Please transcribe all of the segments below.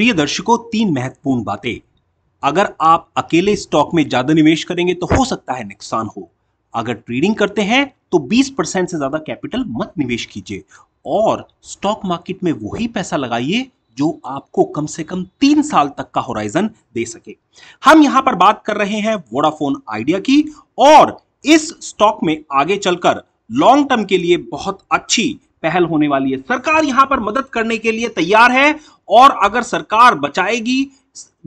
प्रिय दर्शकों तीन महत्वपूर्ण बातें अगर आप अकेले स्टॉक में ज्यादा निवेश करेंगे तो हो सकता है नुकसान हो अगर ट्रेडिंग करते हैं तो 20 परसेंट से ज्यादा कैपिटल मत निवेश कीजिए और स्टॉक मार्केट में वही पैसा लगाइए जो आपको कम से कम तीन साल तक का होराइजन दे सके हम यहां पर बात कर रहे हैं वोडाफोन आइडिया की और इस स्टॉक में आगे चलकर लॉन्ग टर्म के लिए बहुत अच्छी पहल होने वाली है सरकार यहां पर मदद करने के लिए तैयार है और अगर सरकार बचाएगी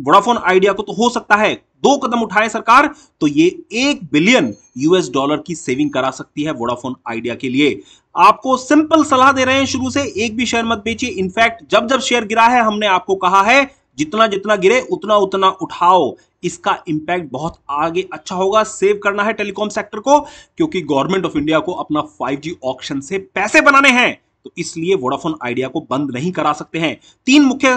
वोडाफोन आइडिया को तो हो सकता है दो कदम उठाए सरकार तो ये एक बिलियन यूएस डॉलर की सेविंग करा सकती है वोडाफोन आइडिया के लिए आपको सिंपल सलाह दे रहे हैं शुरू से एक भी शेयर मत बेचिए इनफैक्ट जब जब शेयर गिरा है हमने आपको कहा है जितना जितना गिरे उतना उतना उठाओ इसका इंपैक्ट बहुत आगे अच्छा होगा सेव करना है टेलीकॉम सेक्टर को क्योंकि गवर्नमेंट ऑफ इंडिया को अपना 5G ऑप्शन से पैसे बनाने हैं तो इसलिए वोडाफोन आइडिया को बंद नहीं करा सकते हैं तीन मुख्य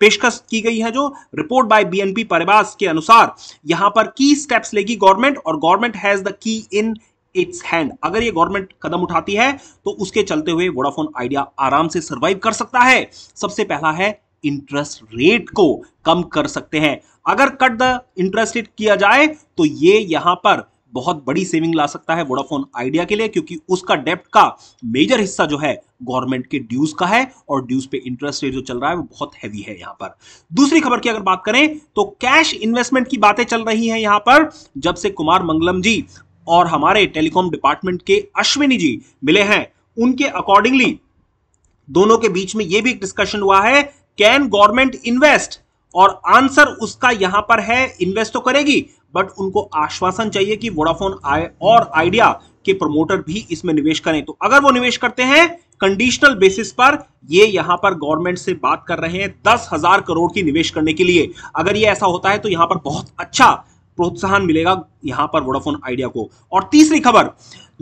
पेशकश की गई है जो रिपोर्ट बाय बीएनपी परिवास के अनुसार यहां पर की स्टेप्स लेगी गवर्नमेंट और government has the key in its hand अगर ये गवर्नमेंट कदम उठाती है तो उसके चलते हुए वोडाफोन आइडिया आराम से सर्वाइव कर सकता है सबसे पहला है इंटरेस्ट रेट को कम कर सकते हैं अगर कट द इंटरेस्ट रेट किया जाए तो ये यहां पर बहुत बड़ी सेविंग ला सकता है वोडाफोन आइडिया के लिए क्योंकि उसका डेप्ट का मेजर हिस्सा जो है गवर्नमेंट के ड्यूज का है और ड्यूज पे इंटरेस्ट रेट जो चल रहा है वो बहुत हैवी है यहां पर दूसरी खबर की अगर बात करें तो कैश इन्वेस्टमेंट की बातें चल रही हैं यहां पर जब से कुमार मंगलम जी और हमारे टेलीकॉम डिपार्टमेंट के अश्विनी जी मिले हैं उनके अकॉर्डिंगली दोनों के बीच में यह भी एक डिस्कशन हुआ है कैन गवर्नमेंट इन्वेस्ट और आंसर उसका यहां पर है इन्वेस्ट तो करेगी बट उनको आश्वासन चाहिए कि वोडाफोन आए और आइडिया के प्रमोटर भी इसमें निवेश करें तो अगर वो निवेश करते हैं कंडीशनल बेसिस पर ये यहां पर गवर्नमेंट से बात कर रहे हैं दस हजार करोड़ की निवेश करने के लिए अगर ये ऐसा होता है तो यहां पर बहुत अच्छा प्रोत्साहन मिलेगा यहां पर वोडाफोन आइडिया को और तीसरी खबर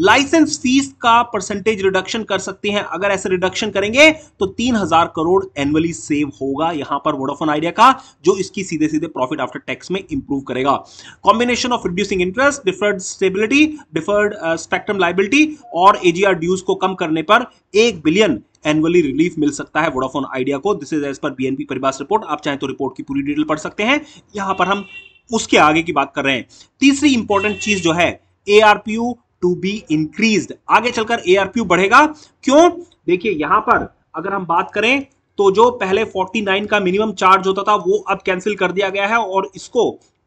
लाइसेंस फीस का परसेंटेज रिडक्शन कर सकते हैं अगर ऐसे रिडक्शन करेंगे तो तीन हजार करोड़ एनुअली सेव होगा यहां पर वोडाफोन आइडिया का जो इसकी सीधे सीधे प्रॉफिट आफ्टर टैक्स में इंप्रूव करेगा combination of reducing interest deferred stability deferred spectrum liability और एजीआर ड्यूज को कम करने पर एक बिलियन एनुअली रिलीफ मिल सकता है वोडाफोन आइडिया को this is as per BNP Paribas report आप चाहें तो रिपोर्ट की पूरी डिटेल पढ़ सकते हैं यहां पर हम उसके आगे की बात कर रहे हैं तीसरी इंपॉर्टेंट चीज जो है ए टू बी इंक्रीज आगे चलकर ए बढ़ेगा क्यों देखिए यहां पर अगर हम बात करें तो जो पहले 49 का मिनिमम चार्ज होता था वो अब कैंसिल कर दिया गया है और इसको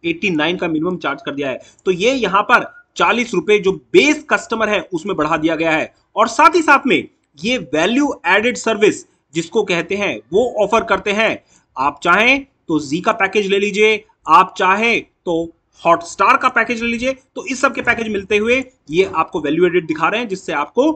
89 का मिनिमम चार्ज कर दिया है तो ये यहां पर चालीस रुपए जो बेस कस्टमर है उसमें बढ़ा दिया गया है और साथ ही साथ में ये वैल्यू एडेड सर्विस जिसको कहते हैं वो ऑफर करते हैं आप चाहें तो जी का पैकेज ले लीजिए आप चाहे तो हॉटस्टार का पैकेज ले लीजिए तो इस सब के पैकेज मिलते हुए ये आपको वैल्यू एडेड दिखा रहे हैं जिससे आपको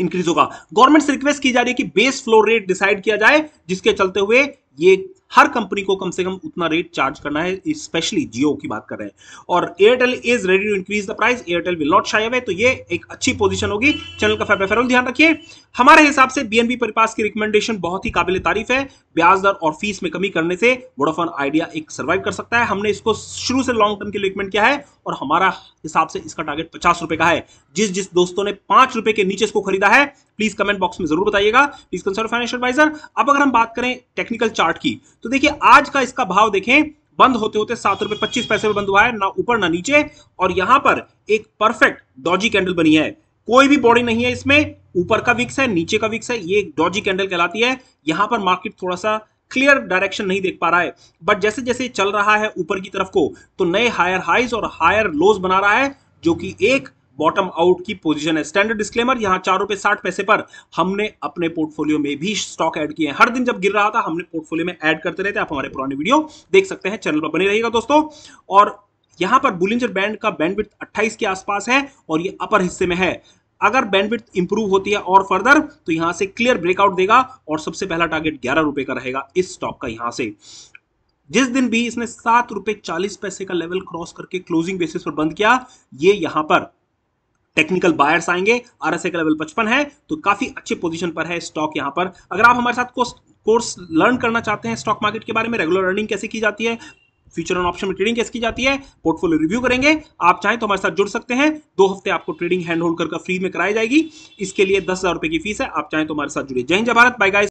इंक्रीज होगा गवर्नमेंट से रिक्वेस्ट की जा रही है कि बेस फ्लो रेट डिसाइड किया जाए जिसके चलते हुए ये हर कंपनी को कम से कम उतना रेट चार्ज करना है स्पेशली जियो की बात कर रहे हैं और Airtel is ready to increase the price Airtel will not shy away तो ये एक अच्छी पोजीशन होगी चैनल का फेफेफेरल ध्यान रखिए हमारे हिसाब से बीएनबी परिपास की रिकमेंडेशन बहुत ही काबिल तारीफ है ब्याज दर और फीस में कमी करने से वोडाफोन आइडिया एक सर्वाइव कर सकता है हमने इसको शुरू से लॉन्ग टर्म के लिए किया है और हमारा हिसाब से इसका टारगेट पचास रुपए का है जिस जिस दोस्तों ने पांच रुपए के नीचे इसको खरीदा है प्लीज कमेंट बॉक्स में जरूर बताइएगा प्लीज कंसल्ट फाइनेंशियल एडवाइजर अब अगर हम बात करें टेक्निकल चार्ट की तो देखिए आज का इसका भाव देखें बंद होते होते सात रुपए पच्चीस पैसे में बंद हुआ है ना ऊपर ना नीचे और यहां पर एक परफेक्ट डॉजी कैंडल बनी है कोई भी बॉडी नहीं है इसमें ऊपर का विक्स है नीचे का विक्स है ये एक डॉजी कैंडल कहलाती है यहां पर मार्केट थोड़ा सा क्लियर डायरेक्शन नहीं देख पा रहा है बट जैसे जैसे चल रहा है ऊपर की तरफ को तो नए हायर हाइज और हायर लोज बना रहा है जो कि एक बॉटम आउट की पोजीशन है स्टैंडर्ड डिस्क्लेमर यहाँ चार रुपए साठ पैसे पर हमने अपने पोर्टफोलियो में भी स्टॉक ऐड किए हैं हर दिन जब गिर रहा था हमने पोर्टफोलियो में ऐड करते रहते आप हमारे पुराने वीडियो देख सकते हैं चैनल पर बने रहिएगा दोस्तों और यहां पर बुलिंजर बैंड का बैंडविड्थ 28 के आसपास है और ये अपर हिस्से में है अगर बैंडविड इंप्रूव होती है और फर्दर तो यहां से क्लियर ब्रेकआउट देगा और सबसे पहला टारगेट ग्यारह रुपए का रहेगा इस स्टॉक का यहां से जिस दिन भी इसने सात रुपए चालीस पैसे का लेवल क्रॉस करके क्लोजिंग बेसिस पर बंद किया ये यहां पर टेक्निकल बायर्स आएंगे आरएसए का लेवल पचपन है तो काफी अच्छे पोजीशन पर है स्टॉक यहां पर अगर आप हमारे साथ कोर्स लर्न करना चाहते हैं स्टॉक मार्केट के बारे में रेगुलर अर्निंग कैसे की जाती है फ्यूचर ऑन ऑप्शन में ट्रेडिंग कैसे की जाती है पोर्टफोलियो रिव्यू करेंगे आप चाहे तो हमारे साथ जुड़ सकते हैं दो हफ्ते आपको ट्रेडिंग हैंड होल्ड कर फ्री में कराई जाएगी इसके लिए दस हजार रुपए की फीस है आप चाहे तो हमारे साथ जुड़े जय हिंद भारत बाय गाइस